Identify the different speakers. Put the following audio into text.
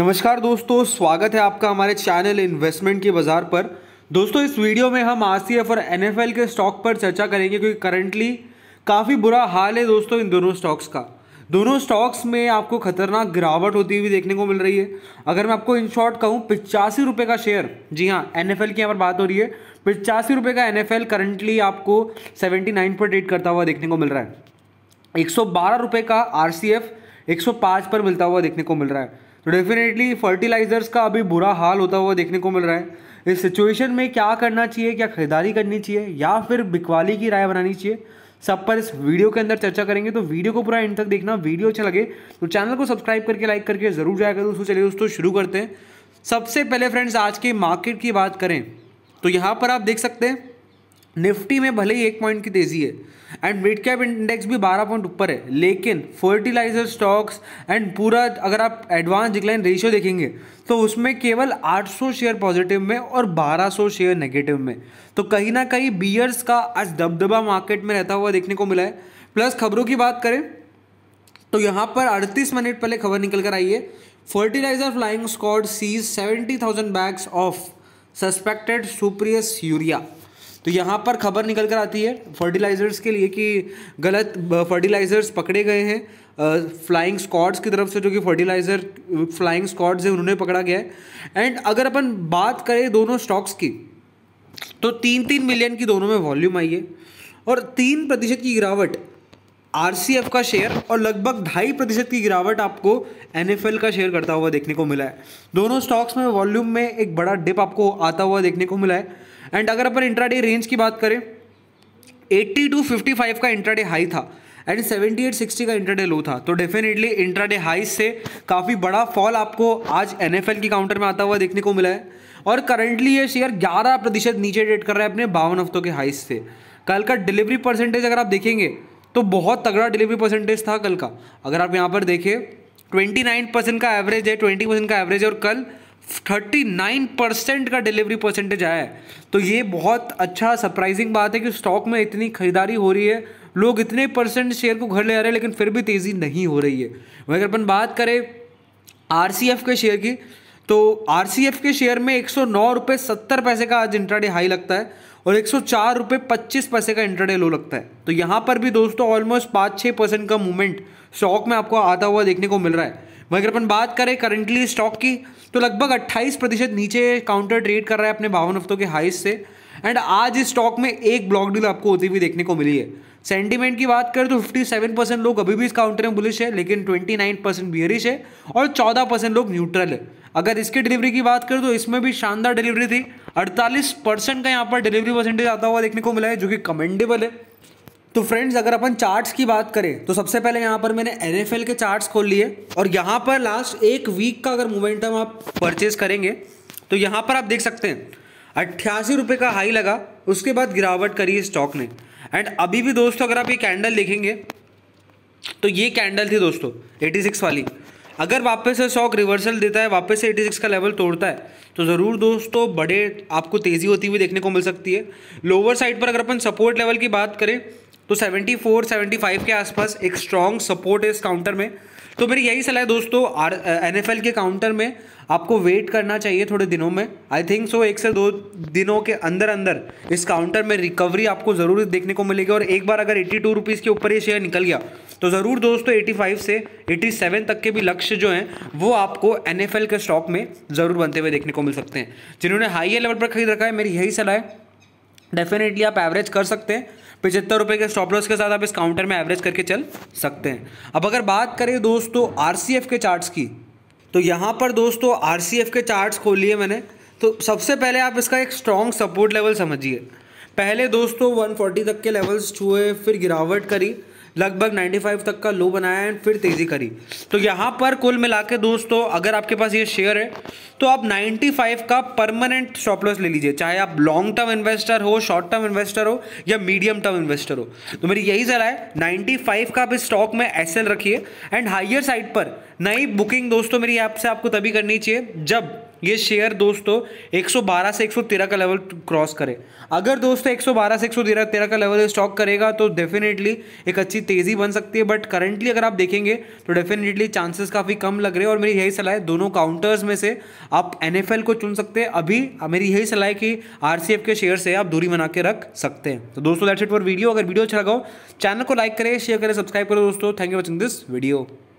Speaker 1: नमस्कार दोस्तों स्वागत है आपका हमारे चैनल इन्वेस्टमेंट के बाजार पर दोस्तों इस वीडियो में हम आरसीएफ और एनएफएल के स्टॉक पर चर्चा करेंगे क्योंकि करंटली काफ़ी बुरा हाल है दोस्तों इन दोनों स्टॉक्स का दोनों स्टॉक्स में आपको खतरनाक गिरावट होती हुई देखने को मिल रही है अगर मैं आपको इन शॉर्ट कहूँ पिचासी रुपये का शेयर जी हाँ एन की यहाँ पर बात हो रही है पिचासी रुपये का एन करंटली आपको सेवेंटी नाइन पर ट्रेड करता हुआ देखने को मिल रहा है एक सौ बारह रुपये का आर सी एफ़ 105 पर मिलता हुआ देखने को मिल रहा है तो डेफिनेटली फर्टिलाइजर्स का अभी बुरा हाल होता हुआ देखने को मिल रहा है इस सिचुएशन में क्या करना चाहिए क्या खरीदारी करनी चाहिए या फिर बिकवाली की राय बनानी चाहिए सब पर इस वीडियो के अंदर चर्चा करेंगे तो वीडियो को पूरा एंड तक देखना वीडियो अच्छा लगे तो चैनल को सब्सक्राइब करके लाइक करके ज़रूर जाया करें दोस्तों चलिए दोस्तों शुरू करते हैं सबसे पहले फ्रेंड्स आज के मार्केट की बात करें तो यहाँ पर आप देख सकते हैं निफ्टी में भले ही एक पॉइंट की तेजी है एंड मिड कैप इंडेक्स भी 12 पॉइंट ऊपर है लेकिन फर्टिलाइजर स्टॉक्स एंड पूरा अगर आप एडवांस डिक्लाइन रेशियो देखेंगे तो उसमें केवल 800 शेयर पॉजिटिव में और 1200 शेयर नेगेटिव में तो कहीं ना कहीं बियर्स का आज दबदबा मार्केट में रहता हुआ देखने को मिला है प्लस खबरों की बात करें तो यहाँ पर 38 मिनट पहले खबर निकल कर आई है fertilizer flying squad seize thousand bags of suspected spurious urea तो यहाँ पर खबर निकल कर आती है फर्टिलाइज़र्स के लिए कि गलत फर्टिलाइज़र्स पकड़े गए हैं फ्लाइंग स्कॉड्स की तरफ से जो कि फर्टिलाइज़र फ्लाइंग स्कॉड्स हैं उन्होंने पकड़ा गया है एंड अगर अपन बात करें दोनों स्टॉक्स की तो तीन तीन मिलियन की दोनों में वॉल्यूम आई है और तीन प्रतिशत की गिरावट आर का शेयर और लगभग ढाई प्रतिशत की गिरावट आपको एन का शेयर करता हुआ देखने को मिला है दोनों स्टॉक्स में वॉल्यूम में एक बड़ा डिप आपको आता हुआ देखने को मिला है एंड अगर अपन इंट्राडे रेंज की बात करें 80 टू 55 का इंट्राडे हाई था एंड 78 60 का इंट्राडे लो था तो डेफिनेटली इंट्राडे हाई से काफ़ी बड़ा फॉल आपको आज एन एफ की काउंटर में आता हुआ देखने को मिला है और करंटली ये शेयर 11 प्रतिशत नीचे ट्रेड कर रहा है अपने बावन हफ्तों के हाइस से कल का डिलीवरी परसेंटेज अगर आप देखेंगे तो बहुत तगड़ा डिलीवरी परसेंटेज था कल का अगर आप यहाँ पर देखें 29 परसेंट का एवरेज है 20 परसेंट का एवरेज है और कल 39 परसेंट का डिलीवरी परसेंटेज आया है तो ये बहुत अच्छा सरप्राइजिंग बात है कि स्टॉक में इतनी खरीदारी हो रही है लोग इतने परसेंट शेयर को घर ले आ रहे हैं लेकिन फिर भी तेज़ी नहीं हो रही है अगर अपन बात करें आर के शेयर की तो आर के शेयर में एक सौ पैसे का आज इंट्राडे हाई लगता है और एक सौ पैसे का इंट्राडे लो लगता है तो यहाँ पर भी दोस्तों ऑलमोस्ट पाँच छः परसेंट का मूवमेंट स्टॉक में आपको आता हुआ देखने को मिल रहा है वहीं अगर अपन बात करें करंटली स्टॉक की तो लगभग 28 प्रतिशत नीचे काउंटर ट्रेड कर रहा है अपने बावन हफ्तों के हाइस से एंड आज इस स्टॉक में एक ब्लॉक डील आपको होती हुई देखने को मिली है सेंटीमेंट की बात करें तो 57 परसेंट लोग अभी भी इस काउंटर में बुलिश है लेकिन 29 परसेंट बियरिश है और 14 परसेंट लोग न्यूट्रल है अगर इसकी डिलीवरी की बात करें तो इसमें भी शानदार डिलीवरी थी 48 परसेंट का यहाँ पर डिलीवरी परसेंटेज आता हुआ देखने को मिला है जो कि कमेंडेबल है तो फ्रेंड्स अगर अपन चार्ट्स की बात करें तो सबसे पहले यहाँ पर मैंने एन के चार्ट्स खोल लिए और यहाँ पर लास्ट एक वीक का अगर मोमेंटम आप परचेज करेंगे तो यहाँ पर आप देख सकते हैं अट्ठासी रुपये का हाई लगा उसके बाद गिरावट करी है स्टॉक ने एंड अभी भी दोस्तों अगर आप ये कैंडल देखेंगे तो ये कैंडल थी दोस्तों 86 वाली अगर वापस से स्टॉक रिवर्सल देता है वापस से 86 का लेवल तोड़ता है तो ज़रूर दोस्तों बड़े आपको तेज़ी होती हुई देखने को मिल सकती है लोअर साइड पर अगर अपन सपोर्ट लेवल की बात करें तो 74 75 के आसपास एक स्ट्रॉन्ग सपोर्ट है इस काउंटर में तो मेरी यही सलाह है दोस्तों आर एन के काउंटर में आपको वेट करना चाहिए थोड़े दिनों में आई थिंक सो एक से दो दिनों के अंदर अंदर इस काउंटर में रिकवरी आपको ज़रूर देखने को मिलेगी और एक बार अगर एट्टी टू रुपीज़ के ऊपर ये शेयर निकल गया तो ज़रूर दोस्तों 85 से 87 तक के भी लक्ष्य जो हैं वो आपको एन के स्टॉक में ज़रूर बनते हुए देखने को मिल सकते हैं जिन्होंने हाइयर लेवल पर खरीद रखा है मेरी यही सलाह है डेफिनेटली आप एवरेज कर सकते हैं पिचहत्तर रुपये के स्टॉप लॉस के साथ आप इस काउंटर में एवरेज करके चल सकते हैं अब अगर बात करें दोस्तों आर के चार्ट्स की तो यहाँ पर दोस्तों आर के चार्ट्स खोलिए मैंने तो सबसे पहले आप इसका एक स्ट्रॉन्ग सपोर्ट लेवल समझिए पहले दोस्तों 140 तक के लेवल्स छुए फिर गिरावट करी लगभग 95 तक का लो बनाया एंड फिर तेज़ी करी तो यहाँ पर कुल मिला के दोस्तों अगर आपके पास ये शेयर है तो आप 95 का परमानेंट स्टॉप लॉस ले लीजिए चाहे आप लॉन्ग टर्म इन्वेस्टर हो शॉर्ट टर्म इन्वेस्टर हो या मीडियम टर्म इन्वेस्टर हो तो मेरी यही सलाह है 95 का आप इस स्टॉक में एस रखिए एंड हाइयर साइड पर नई बुकिंग दोस्तों मेरी ऐप से आपको तभी करनी चाहिए जब ये शेयर दोस्तों 112 से 113 का लेवल क्रॉस करे अगर दोस्तों 112 से 113 का लेवल स्टॉक करेगा तो डेफिनेटली एक अच्छी तेज़ी बन सकती है बट करेंटली अगर आप देखेंगे तो डेफिनेटली चांसेस काफ़ी कम लग रहे हैं और मेरी यही सलाह है दोनों काउंटर्स में से आप एन को चुन सकते हैं अभी मेरी यही सलाह है कि आर के शेयर से आप दूरी बना के रख सकते हैं तो दोस्तों दैट्स इट फॉर वीडियो अगर वीडियो अच्छा लगाओ चैनल को लाइक करें शेयर करें सब्सक्राइब करें दोस्तों thank you watching this video